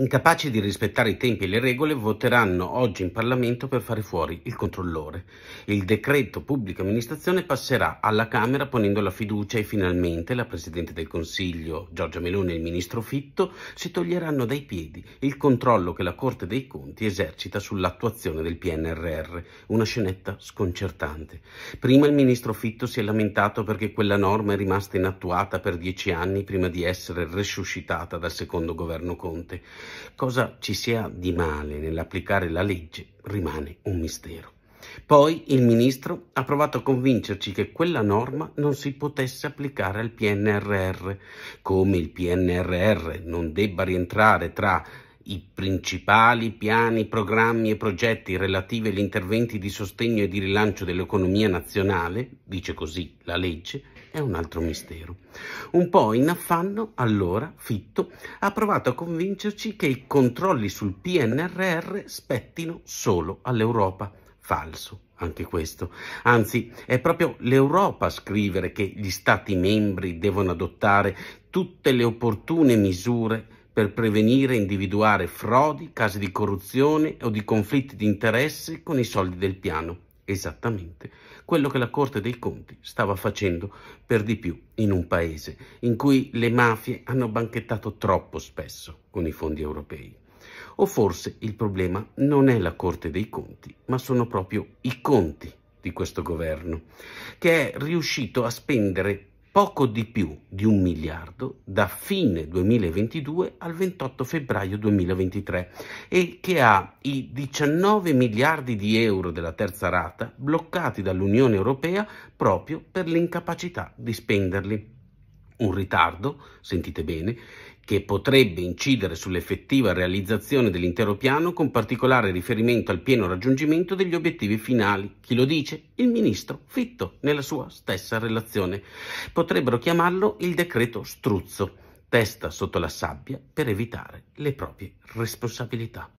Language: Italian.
incapaci di rispettare i tempi e le regole, voteranno oggi in Parlamento per fare fuori il controllore. Il decreto pubblica amministrazione passerà alla Camera ponendo la fiducia e finalmente la Presidente del Consiglio, Giorgia Meloni e il Ministro Fitto si toglieranno dai piedi il controllo che la Corte dei Conti esercita sull'attuazione del PNRR, una scenetta sconcertante. Prima il Ministro Fitto si è lamentato perché quella norma è rimasta inattuata per dieci anni prima di essere resuscitata dal secondo governo Conte. Cosa ci sia di male nell'applicare la legge rimane un mistero. Poi il ministro ha provato a convincerci che quella norma non si potesse applicare al PNRR, come il PNRR non debba rientrare tra i principali piani, programmi e progetti relativi agli interventi di sostegno e di rilancio dell'economia nazionale, dice così la legge, è un altro mistero. Un po' in affanno, allora, Fitto ha provato a convincerci che i controlli sul PNRR spettino solo all'Europa. Falso anche questo. Anzi, è proprio l'Europa a scrivere che gli Stati membri devono adottare tutte le opportune misure per prevenire e individuare frodi, casi di corruzione o di conflitti di interesse con i soldi del piano esattamente quello che la Corte dei Conti stava facendo per di più in un paese in cui le mafie hanno banchettato troppo spesso con i fondi europei. O forse il problema non è la Corte dei Conti, ma sono proprio i conti di questo governo, che è riuscito a spendere poco di più di un miliardo da fine 2022 al 28 febbraio 2023 e che ha i 19 miliardi di euro della terza rata bloccati dall'Unione Europea proprio per l'incapacità di spenderli un ritardo, sentite bene, che potrebbe incidere sull'effettiva realizzazione dell'intero piano con particolare riferimento al pieno raggiungimento degli obiettivi finali. Chi lo dice? Il ministro Fitto, nella sua stessa relazione. Potrebbero chiamarlo il decreto struzzo, testa sotto la sabbia per evitare le proprie responsabilità.